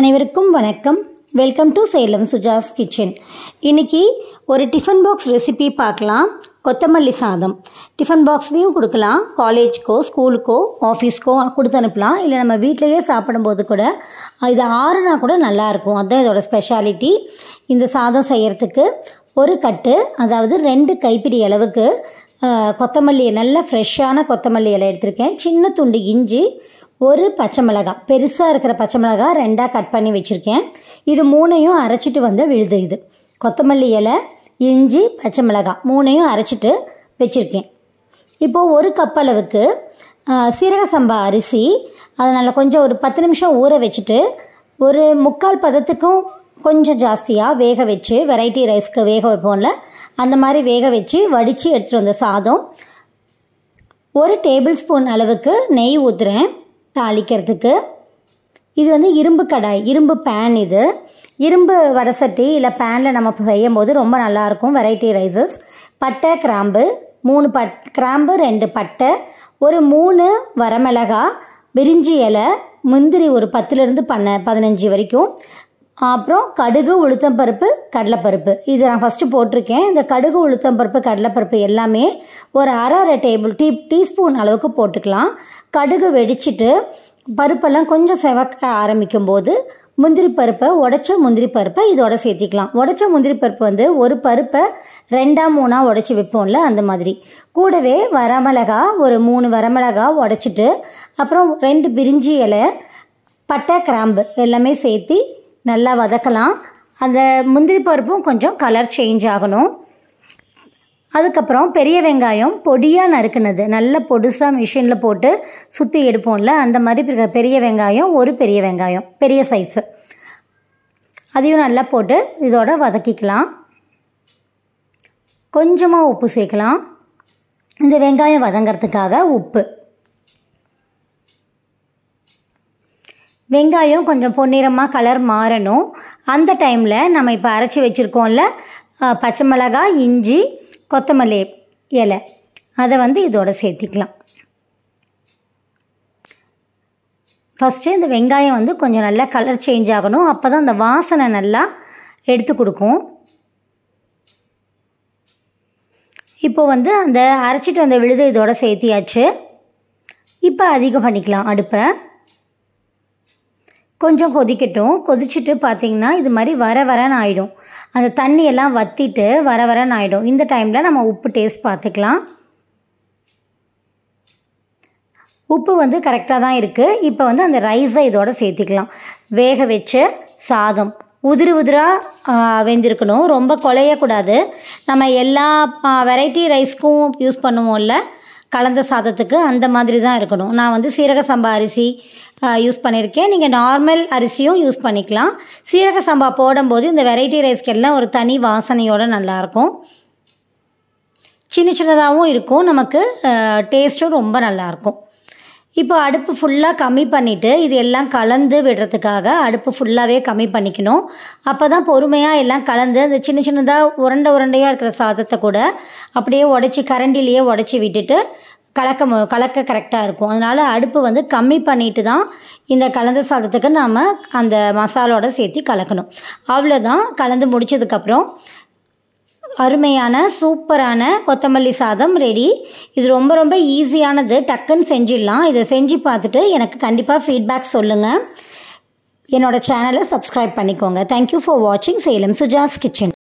அனைவருக்கும் வணக்கம் welcome to Salem Suja's kitchen இன்றைக்கி ஒரு டிஃபன் பாக்ஸ் ரெசிபி பார்க்கலாம் கொத்தமல்லி சாதம் டிஃபன் பாக்ஸ்லேயும் கொடுக்கலாம் காலேஜ்க்கோ ஸ்கூலுக்கோ ஆஃபீஸ்க்கோ கொடுத்து அனுப்பலாம் இல்லை நம்ம வீட்டிலையே சாப்பிடும்போது கூட இது ஆறுனா கூட நல்லாயிருக்கும் அதுதான் இதோட ஸ்பெஷாலிட்டி இந்த சாதம் செய்கிறதுக்கு ஒரு கட்டு அதாவது ரெண்டு கைப்பிடி அளவுக்கு கொத்தமல்லியை நல்லா ஃப்ரெஷ்ஷான கொத்தமல்லி இலை எடுத்திருக்கேன் சின்ன துண்டு இஞ்சி ஒரு பச்சை மிளகாய் பெருசாக இருக்கிற பச்சை மிளகாய் ரெண்டாக கட் பண்ணி வச்சுருக்கேன் இது மூணையும் அரைச்சிட்டு வந்து விழுது இது கொத்தமல்லி இலை இஞ்சி பச்சை மிளகாய் மூணையும் அரைச்சிட்டு வச்சுருக்கேன் இப்போது ஒரு கப் அளவுக்கு சீரக சம்பா அரிசி அதனால் கொஞ்சம் ஒரு பத்து நிமிஷம் ஊற வச்சுட்டு ஒரு முக்கால் பதத்துக்கும் கொஞ்சம் ஜாஸ்தியாக வேக வச்சு வெரைட்டி ரைஸ்க்கு வேக வைப்போம்ல அந்த மாதிரி வேக வச்சு வடித்து எடுத்துகிட்டு வந்த சாதம் ஒரு டேபிள் ஸ்பூன் அளவுக்கு நெய் ஊற்றுறேன் தாளிக்கிறதுக்கு இது வந்து இரும்பு கடாய் இரும்பு பேன் இது இரும்பு வடசட்டி இல்லை பேனில் நம்ம செய்யும் போது ரொம்ப நல்லாயிருக்கும் வெரைட்டி ரைஸஸ் பட்டை கிராம்பு மூணு பட் கிராம்பு ரெண்டு பட்டை ஒரு மூணு வரமிளகா பிரிஞ்சி இலை முந்திரி ஒரு பத்துலேருந்து பன்ன பதினஞ்சு வரைக்கும் அப்புறம் கடுகு உளுத்தம்பருப்பு கடலைப்பருப்பு இது நான் ஃபஸ்ட்டு போட்டிருக்கேன் இந்த கடுகு உளுத்தம்பருப்பு கடலைப்பருப்பு எல்லாமே ஒரு அரை அரை டேபிள் டீ டீஸ்பூன் அளவுக்கு போட்டுக்கலாம் கடுகு வெடிச்சிட்டு பருப்பெல்லாம் கொஞ்சம் செவக்க ஆரம்பிக்கும் போது முந்திரி பருப்பை உடச்ச முந்திரி பருப்பை இதோட சேர்த்திக்கலாம் உடச்ச முந்திரி பருப்பு வந்து ஒரு பருப்பை ரெண்டா மூணாக உடச்சி வைப்போம்ல அந்த மாதிரி கூடவே வரமிளகா ஒரு மூணு வரமிளகா உடச்சிட்டு அப்புறம் ரெண்டு பிரிஞ்சி இலை பட்டை கிராம்பு எல்லாமே சேர்த்து நல்லா வதக்கலாம் அந்த முந்திரி பருப்பும் கொஞ்சம் கலர் சேஞ்ச் ஆகணும் அதுக்கப்புறம் பெரிய வெங்காயம் பொடியாக நறுக்குனது நல்ல பொடுசாக மிஷினில் போட்டு சுற்றி எடுப்போம்ல அந்த மாதிரி பெரிய வெங்காயம் ஒரு பெரிய வெங்காயம் பெரிய சைஸு அதையும் நல்லா போட்டு இதோட வதக்கிக்கலாம் கொஞ்சமாக உப்பு சேர்க்கலாம் இந்த வெங்காயம் வதங்கிறதுக்காக உப்பு வெங்காயம் கொஞ்சம் பொன்னிறமாக கலர் மாறணும் அந்த டைமில் நம்ம இப்போ அரைச்சி வச்சுருக்கோம்ல பச்சை மிளகாய் இஞ்சி கொத்தமல்லி இலை அதை வந்து இதோட சேர்த்திக்கலாம் ஃபஸ்ட்டு இந்த வெங்காயம் வந்து கொஞ்சம் நல்லா கலர் சேஞ்ச் ஆகணும் அப்போ தான் அந்த வாசனை நல்லா எடுத்து கொடுக்கும் இப்போ வந்து அந்த அரைச்சிட்டு வந்த விழுது இதோட சேர்த்தியாச்சு இப்போ அதிகம் பண்ணிக்கலாம் அடுப்பை கொஞ்சம் கொதிக்கட்டும் கொதிச்சுட்டு பார்த்திங்கன்னா இது மாதிரி வர வரன்னு ஆகிடும் அந்த தண்ணியெல்லாம் வற்றிட்டு வர வரன்னு ஆகிடும் இந்த டைமில் நம்ம உப்பு டேஸ்ட் பார்த்துக்கலாம் உப்பு வந்து கரெக்டாக தான் இருக்குது இப்போ வந்து அந்த ரைஸை இதோட சேர்த்துக்கலாம் வேக வச்ச சாதம் உதிரி உதிராக வெந்திருக்கணும் ரொம்ப குலையக்கூடாது நம்ம எல்லா வெரைட்டி ரைஸ்க்கும் யூஸ் பண்ணுவோம்ல கலந்த சாதத்துக்கு அந்த மாதிரி தான் இருக்கணும் நான் வந்து சீரக சம்பா அரிசி யூஸ் பண்ணியிருக்கேன் நீங்கள் நார்மல் அரிசியும் யூஸ் பண்ணிக்கலாம் சீரக சம்பா போடும்போது இந்த வெரைட்டி ரைஸ்க்கெல்லாம் ஒரு தனி வாசனையோடு நல்லாயிருக்கும் சின்ன சின்னதாகவும் இருக்கும் நமக்கு டேஸ்ட்டும் ரொம்ப நல்லாயிருக்கும் இப்போ அடுப்பு ஃபுல்லாக கம்மி பண்ணிவிட்டு இது எல்லாம் கலந்து விடுறதுக்காக அடுப்பு ஃபுல்லாகவே கம்மி பண்ணிக்கணும் அப்போ தான் பொறுமையாக எல்லாம் கலந்து அந்த சின்ன சின்னதாக உருண்டை உருண்டையாக இருக்கிற சாதத்தை கூட அப்படியே உடச்சி கரண்டிலேயே உடச்சி விட்டுட்டு கலக்க கலக்க கரெக்டாக இருக்கும் அதனால் அடுப்பு வந்து கம்மி பண்ணிட்டு தான் இந்த கலந்த சாதத்துக்கு நாம் அந்த மசாலோட சேர்த்து கலக்கணும் அவ்வளோதான் கலந்து முடித்ததுக்கப்புறம் அருமையான சூப்பரான கொத்தமல்லி சாதம் ரெடி இது ரொம்ப ரொம்ப ஈஸியானது டக்குன்னு செஞ்சிடலாம் இதை செஞ்சு பார்த்துட்டு எனக்கு கண்டிப்பாக ஃபீட்பேக் சொல்லுங்கள் என்னோடய சேனலை சப்ஸ்கிரைப் பண்ணிக்கோங்க தேங்க்யூ ஃபார் வாட்சிங் சேலம் சுஜாஸ் கிச்சன்